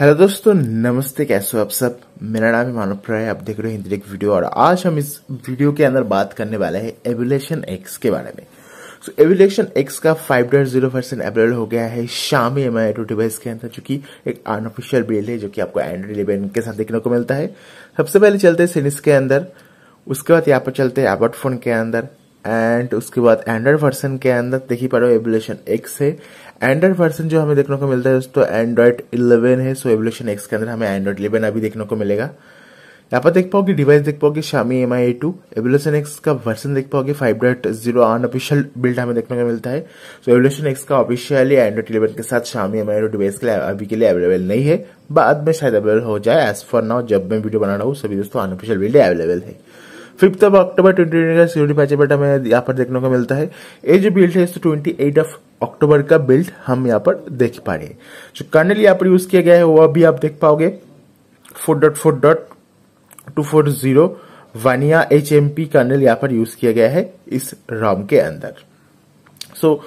hello दोस्तों नमस्ते कैसे हो आप सब मेरा नाम है मानव प्राय आप देख रहे हो हिंदी एक वीडियो और आज हम इस वीडियो के अंदर बात करने वाले हैं एवलेशन एक्स के बारे में सो एवलेशन एक्स का 5.0 परसेंट अवेलेबल हो गया है शामी एम आई डिवाइस के अंदर जो कि एक अनऑफिशियल बिल है जो कि आपको एंड्रॉइड इलेवन के साथ देखने को मिलता है सबसे पहले चलते हैं सीनिस के अंदर उसके बाद यहाँ पर चलते हैं एबर्ट फोन के अंदर एंड उसके बाद एंड्रॉइड वर्सन के अंदर देख ही पा रहे हो एवोल्यूशन एक्स है एंड्रॉइड वर्सन जो हमें देखने को मिलता है दोस्तों एंड्रॉइड इलेवन है सो एवोल्यूशन एक्स के अंदर हमें एंड्रॉइड इलेवन अभी देखने को मिलेगा यहाँ पर देख पाओगे डिवाइस देख पाओगे Xiaomi M I A two Evolution X का वर्सन देख पाओगे five dot zero official build हमें देखने को मिलता है सो एवोल्यूशन एक्स का ऑफिशियली एंड्रॉइड इलेवन के साथ Xiaomi M I two device के लिए अभी के लिए अवेलेबल नहीं है बाद में शायद अवेलेबल हो जाए एज फॉर नाउ जब मैं वीडियो बना रहा हूँ सभी दोस्तों अनऑफिशियल बिल्ड अवेलेबल है fifth of October twenty twenty का सिक्योरिटी पैच बेटा हमें यहाँ पर देखने को मिलता है ये जो बिल्ट है तो ट्वेंटी एट ऑफ अक्टूबर का बिल्ट हम यहाँ पर देख पा रहे हैं जो कर्नल यहाँ पर यूज किया गया है वो अभी आप देख पाओगे four dot four dot two four zero वानिया एच एम पी कर्नल यहाँ पर यूज किया गया है इस रॉम के अंदर सो so,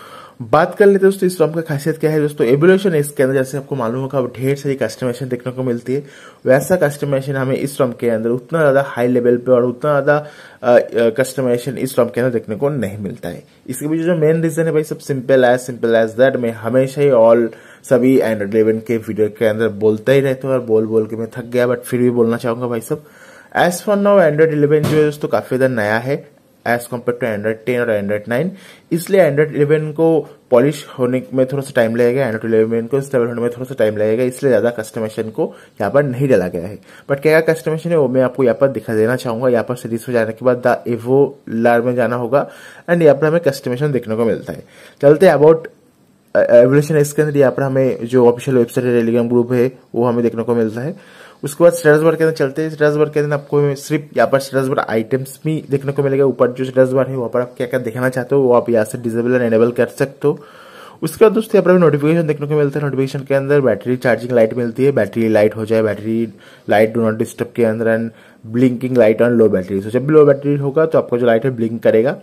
बात कर लेते दोस्तों इस फॉर्म का खासियत क्या है दोस्तों एबुलेशन इसके अंदर जैसे आपको मालूम होगा ढेर सारी कस्टमाइजेशन देखने को मिलती है वैसा कस्टमाइजेशन हमें इस फॉर्म के अंदर उतना ज्यादा हाई लेवल पे और उतना ज्यादा कस्टमाइजेशन इस फॉर्म के अंदर देखने को नहीं मिलता है इसके पीछे जो मेन रीजन है भाई सब simple as simple as that मैं हमेशा ही ऑल सभी एंड्रॉइड इलेवन के वीडियो के अंदर बोलता ही रहता हूँ और बोल बोल के मैं थक गया बट फिर भी बोलना चाहूंगा भाई सब as for now Android eleven जो है दोस्तों काफी ज्यादा नया है as compare to Android ten और एंड्रॉइड नाइन इसलिए एंड्रॉइड इलेवन को पॉलिश होने में थोड़ा सा टाइम लगेगा एंड्रॉइड इलेवन को स्टेबल होने में थोड़ा सा टाइम लगेगा इसलिए ज़्यादा कस्टमेशन को यहाँ पर नहीं डाला गया है बट क्या क्या कस्टमेशन है वो मैं आपको यहाँ पर दिखा देना चाहूंगा यहाँ पर सीरीज में जाने के बाद द एवो लार में जाना होगा एंड यहाँ पर हमें कस्टमेशन देखने को मिलता है चलते अबाउट एवोल्यूशन uh, इसके अंदर यहाँ पर हमें जो ऑफिशियल वेबसाइट है टेलीग्राम ग्रुप है वो हमें देखने को मिलता है उसके बाद स्टेटस बार के अंदर चलते हैं स्टेटस बार के अंदर आपको सिर्फ यहाँ पर स्टेटस बार आइटम्स भी देखने को मिलेगा ऊपर जो स्टेटस बार है वहाँ पर आप क्या क्या देखना चाहते हो वो आप यहाँ से डिजेबल एंड एनेबल कर सकते हो उसके बाद दोस्तों यहाँ पर नोटिफिकेशन देखने को मिलता है नोटिफिकेशन के अंदर बैटरी चार्जिंग लाइट मिलती है बैटरी लाइट हो जाए battery light do not disturb के अंदर and blinking light on low battery जब भी लो बैटरी होगा तो आपका जो लाइट है ब्लिंक करेगा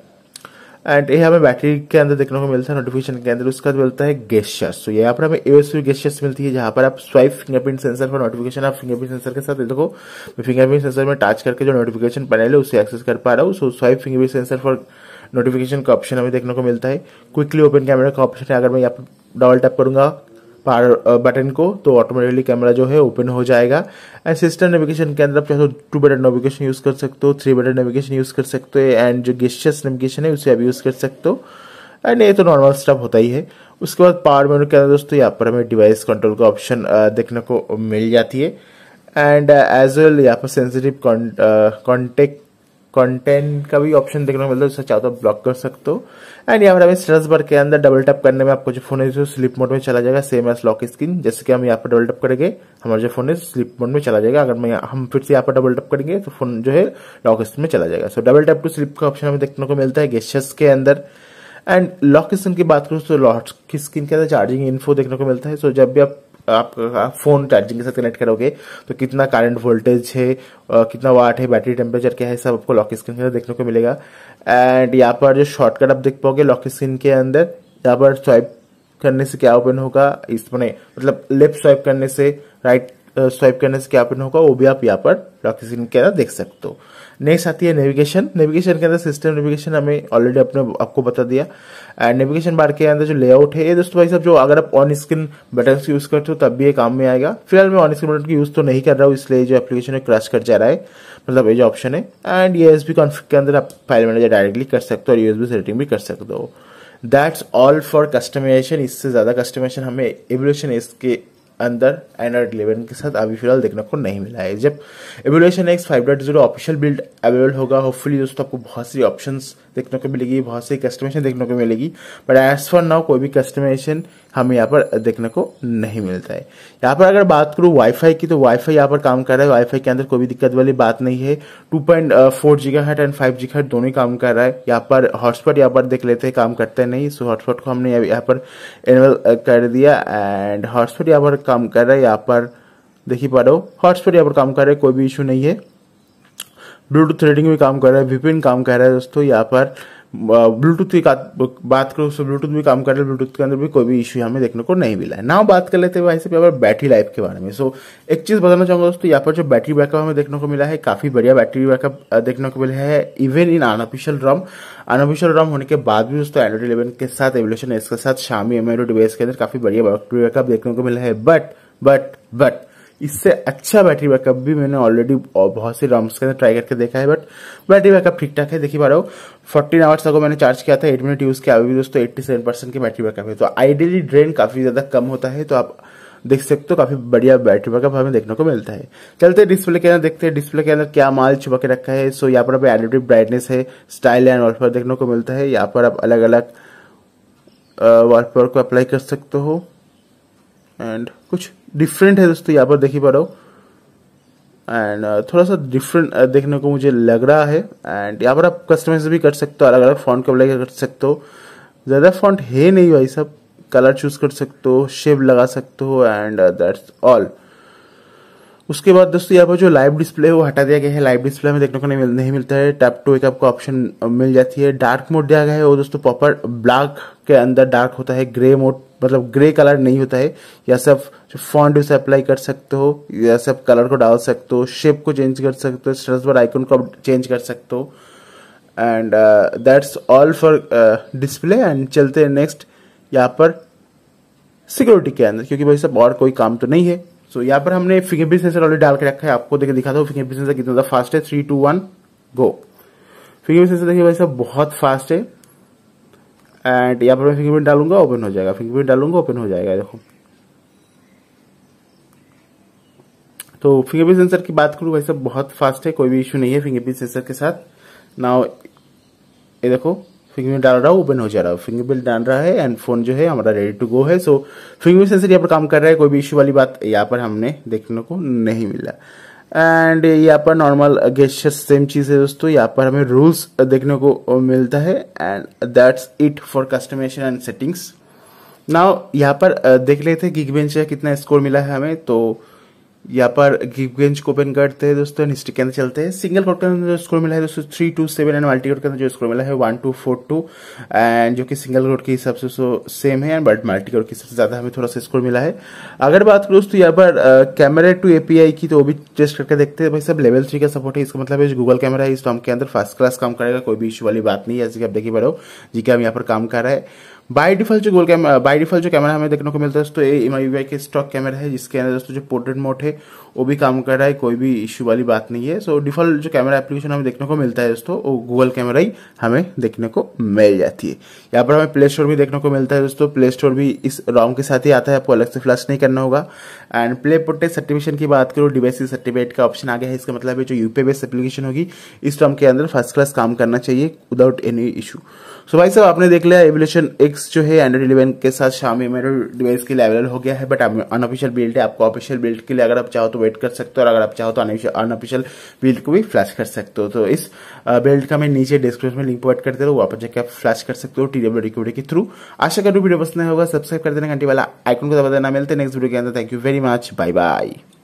एंड ये हमें बैटरी के अंदर देखने को मिलता है नोटिफिकेशन के अंदर उसका मिलता है गेस्टर्स तो यहाँ पर हमें एओएसयू गेस्टर्स मिलती है जहां पर आप स्वाइप फिंगरप्रिंट सेंसर पर नोटिफिकेशन आप फिंगरप्रिंट सेंसर के साथ देखो फिंगरप्रिंट सेंसर में टच करके जो नोटिफिकेशन पैनल है उसे एक्सेस कर पा रहा हूँ so swipe fingerprint sensor for notification का ऑप्शन हमें देखने को मिलता है क्विकली ओपन कैमरा का ऑप्शन है अगर मैं यहाँ पर डबल टैप करूंगा पार बटन uh, को तो ऑटोमेटिकली कैमरा जो है ओपन हो जाएगा एंड सिस्टम नेविगेशन के अंदर आप चाहे तो टू बटन नेविगेशन यूज़ कर सकते हो थ्री बटन नेविगेशन यूज़ कर सकते हो एंड जो गेस्टर्स नेविगेशन है उसे आप यूज़ कर सकते हो एंड ये तो नॉर्मल स्टेप होता ही है उसके बाद पावर मेनू के अंदर दोस्तों यहाँ पर हमें डिवाइस कंट्रोल का ऑप्शन uh, देखने को मिल जाती है एंड एज वेल यहाँ पर सेंसिटिव कॉन्टेक्ट uh, कंटेंट का भी ऑप्शन देखने को मिलता है चाहो तो ब्लॉक कर सकते हो एंड यहाँ पर हमें स्ट्रेस बार के अंदर डबल टैप करने में आपको जो फोन है स्लिप मोड में चला जाएगा सेम एस लॉक स्क्रीन जैसे कि हम यहाँ पर डबल टैप करेंगे हमारा जो फोन है स्लिप मोड में चला जाएगा अगर मैं हम फिर से यहाँ पर डबल टैप करेंगे तो फोन जो है लॉक स्क्रीन में चला जाएगा so double tap to sleep का ऑप्शन हमें देखने को मिलता है गेस्टर्स के अंदर एंड लॉक स्क्रीन की बात करूँ तो लॉक स्क्रीन के अंदर चार्जिंग इन्फो देखने को मिलता है सो जब भी आप आप फोन चार्जिंग के साथ कनेक्ट करोगे तो कितना करंट वोल्टेज है कितना वाट है बैटरी टेम्परेचर क्या है सब आपको लॉक स्क्रीन के अंदर देखने को मिलेगा एंड यहाँ पर जो शॉर्टकट आप देख पाओगे लॉक स्क्रीन के अंदर यहाँ पर स्वाइप करने से क्या ओपन होगा इस मैंने मतलब लेफ्ट स्वाइप करने से राइट स्वाइप करने से क्या ओपन होगा वो भी आप यहाँ पर लॉक स्क्रीन के अंदर देख सकते हो नेक्स्ट आती है नेविगेशन नेविगेशन के अंदर सिस्टम नेविगेशन हमें ऑलरेडी अपने आपको बता दिया एंड नेविगेशन बार के अंदर जो लेआउट है ये दोस्तों भाई साहब जो अगर आप ऑन स्क्रीन बटन यूज करते हो तब भी ये काम में आएगा फिलहाल मैं ऑन स्क्रीन बटन यूज तो नहीं कर रहा हूँ इसलिए जो एप्लीकेशन है क्रैश कर जा रहा है मतलब ये जो ऑप्शन है एंड ये एस के अंदर आप फाइल मैनेजर डायरेक्टली कर सकते हो और यूएसबी सेटिंग भी कर सकते हो दैट्स ऑल फॉर कस्टमाइजेशन इससे ज़्यादा कस्टमाइजेशन हमें एवोल्यूशन इसके अंदर एंड्रॉइड इलेवन के साथ अभी फिलहाल देखने को नहीं मिला है जब Evolution X five dot zero official build available होगा होपफुली दोस्तों आपको बहुत सी ऑप्शन देखने को मिलेगी बहुत सी कस्टमेशन देखने को मिलेगी बट एज फॉर नाउ कोई भी कस्टमेशन हमें यहाँ पर देखने को नहीं मिलता है यहाँ पर अगर बात करूँ वाईफाई की तो वाईफाई यहाँ पर काम कर रहा है वाईफाई के अंदर कोई भी दिक्कत वाली बात नहीं है टू पॉइंट फोर जी हट एंड फाइव जी हट दोनों ही काम कर रहा है यहाँ पर हॉटस्पॉट यहाँ पर देख लेते हैं काम करते है नहीं सो हॉटस्पॉट को हमने यहाँ पर इनेबल कर दिया एंड हॉटस्पॉट यहाँ पर काम कर रहा है यहाँ पर देख ही पा रहे हो हॉटस्पॉट यहाँ पर काम कर रहा है कोई भी इशू नहीं है ब्लूटूथ थ्रेडिंग भी काम कर रहा है विपिन काम कर रहा है दोस्तों यहाँ पर ब्लूटूथ की बात करो उससे ब्लूटूथ भी काम कर रहा है ब्लूटूथ के अंदर भी कोई भी इशू हमें देखने को नहीं मिला है नाउ बात कर लेते हैं वैसे पर बैटरी लाइफ के बारे में सो so, एक चीज़ बताना चाहूंगा दोस्तों यहाँ पर जो बैटरी बैकअप हमें देखने को मिला है काफ़ी बढ़िया बैटरी बैकअप देखने को मिला है even in unofficial ROM unofficial ROM होने के बाद भी दोस्तों एंड्रॉइड इलेवन के साथ एवोल्यूशन के साथ शामी एम डिवाइस के अंदर काफ़ी बढ़िया बैटरी बैकअप देखने को मिला है बट बट बट इससे अच्छा बैटरी बैकअप भी मैंने ऑलरेडी बहुत सी रॉम्स के अंदर ट्राई करके देखा है बट बैटरी बैकअप ठीक ठाक है देखी पा रहा हूँ फोर्टीन आवर्स तक मैंने चार्ज किया था एट मिनट यूज़ किया अभी दोस्तों एट्टी सेवन परसेंट की बैटरी बैकअप है तो आइडियली ड्रेन काफ़ी ज़्यादा कम होता है तो आप देख सकते हो तो काफी बढ़िया बैटरी बैकअप हमें देखने को मिलता है चलते डिस्प्ले के अंदर देखते हैं डिस्प्ले के अंदर क्या माल छुपा के रखा है सो यहाँ पर आप एडिटिव ब्राइटनेस है स्टाइल एंड वॉलपेपर देखने को मिलता है यहाँ पर आप अलग अलग वॉलपेपर को अप्लाई कर सकते हो एंड कुछ डिफरेंट है दोस्तों यहाँ पर देख ही पा रहा हूँ एंड थोड़ा सा डिफरेंट देखने को मुझे लग रहा है एंड यहाँ पर आप कस्टमाइज भी कर सकते हो अलग अलग फॉन्ट का अप्लाई कर सकते हो ज़्यादा फॉन्ट है नहीं भाई सब कलर चूज़ कर सकते हो शेप लगा सकते हो एंड दैट्स ऑल उसके बाद दोस्तों यहाँ पर जो लाइव डिस्प्ले है वो हटा दिया गया है लाइव डिस्प्ले में देखने को नहीं, मिल, नहीं मिलता है टैप टू एक आपको ऑप्शन uh, मिल जाती है डार्क मोड दिया गया है वो दोस्तों प्रॉपर ब्लैक के अंदर डार्क होता है ग्रे मोड मतलब ग्रे कलर नहीं होता है या सब फॉन्ड उसे अप्लाई कर सकते हो या सब कलर को डाल सकते हो शेप को चेंज कर सकते हो स्ट्रेस बार आइकन को चेंज कर सकते हो and that's all for display and चलते हैं नेक्स्ट यहाँ पर सिक्योरिटी के अंदर क्योंकि भाई सब और कोई काम तो नहीं है सो so, यहाँ पर हमने फिंगरप्रिंट सेंसर ऑलरेडी डाल के रखा है आपको देखिए दिखा दो फिंगरप्रिंट सेंसर कितना फास्ट है three two one go fingerprint sensor देखिए भाई सब बहुत फास्ट है एंड यहाँ पर मैं फिंगरप्रिंट डालूंगा ओपन हो जाएगा फिंगरप्रिंट डालूंगा ओपन हो जाएगा देखो तो फिंगरप्रिंट सेंसर की बात करूँ भाई बहुत फास्ट है कोई भी इशू नहीं है फिंगरप्रिंट सेंसर के साथ नाउ ये देखो फिंगरप्रिंट डाल रहा हूँ ओपन हो जा रहा है फिंगरप्रिंट डाल रहा है एंड फोन जो है हमारा रेडी टू गो है सो फिंगरप्रिंट सेंसर यहाँ पर काम कर रहा है कोई भी इशू वाली बात यहाँ पर हमने देखने को नहीं मिला एंड यहाँ पर नॉर्मल गेस्ट सेम चीज़ है दोस्तों यहाँ पर हमें रूल्स देखने को मिलता है and that's it for customisation and settings now यहाँ पर uh, देख लेते हैं गिग बेंच का कितना स्कोर मिला है हमें तो यहाँ पर गिवगेंज को ओपन करते हैं दोस्तों हिस्ट्री के अंदर चलते हैं सिंगल कोड के अंदर जो स्कोर मिला है दोस्तों three two seven and multi core के अंदर जो स्कोर मिला है one two four two and जो कि सिंगल कोड के हिसाब से सेम है एंड बट मल्टी कोड के हिसाब से ज्यादा हमें थोड़ा सा स्कोर मिला है अगर बात करूँ दोस्तों यहाँ पर कैमरा टू एपीआई की तो वो भी टेस्ट करके देखते हैं भाई सब लेवल थ्री का सपोर्ट है इसका मतलब है गूगल कैमरा है इस टॉम के अंदर फर्स्ट क्लास काम करेगा कोई भी इशू वाली बात नहीं है जैसे कि आप देखिए बढ़ो जी हम यहाँ पर काम कर रहे है बाई डिफॉल्ट जो गोल कैमरा बाई डिफॉल्ट जो कैमरा हमें देखने को मिलता है दोस्तों ये एम आई के स्टॉक कैमरा है जिसके अंदर दोस्तों जो पोर्ट्रेट मोड है वो भी काम कर रहा है कोई भी इश्यू वाली बात नहीं है सो so, डिफॉल्ट जो कैमरा एप्लीकेशन हमें देखने को मिलता है दोस्तों वो गूगल कैमरा ही हमें देखने को मिल जाती है यहाँ पर हमें प्ले स्टोर भी देखने को मिलता है दोस्तों प्ले स्टोर भी इस रॉम के साथ ही आता है आपको अलग से फ्लैश नहीं करना होगा एंड प्ले प्रोटेक्ट सर्टिफिकेशन की बात करूँ डिवाइस सर्टिफिकेट का ऑप्शन आ गया है इसका मतलब है जो यूपी बेस्ड एप्लीकेशन होगी इस रॉम के अंदर फर्स्ट क्लास काम करना चाहिए विदाउट एनी इशू सो भाई साहब आपने देख लिया एवलेशन एक सिक्स जो है एंड्रॉइड इलेवन के साथ शामिल मेरे डिवाइस के लेवल हो गया है बट अनऑफिशियल बिल्ड है आपको ऑफिशियल बिल्ड के लिए अगर आप चाहो तो वेट कर सकते हो और अगर आप चाहो तो अनऑफिशियल बिल्ड को भी फ्लैश कर सकते हो तो इस बिल्ड का मैं नीचे डिस्क्रिप्शन में लिंक प्रोवाइड कर दे रहा हूँ वहाँ पर जाकर आप फ्लैश कर सकते हो टी डब्ल्यू रिक्यूडी के थ्रू आशा करूँ वीडियो पसंद होगा सब्सक्राइब कर देना घंटे वाला आइकन को दबा देना मिलते नेक्स्ट वीडियो के अंदर thank you very much bye bye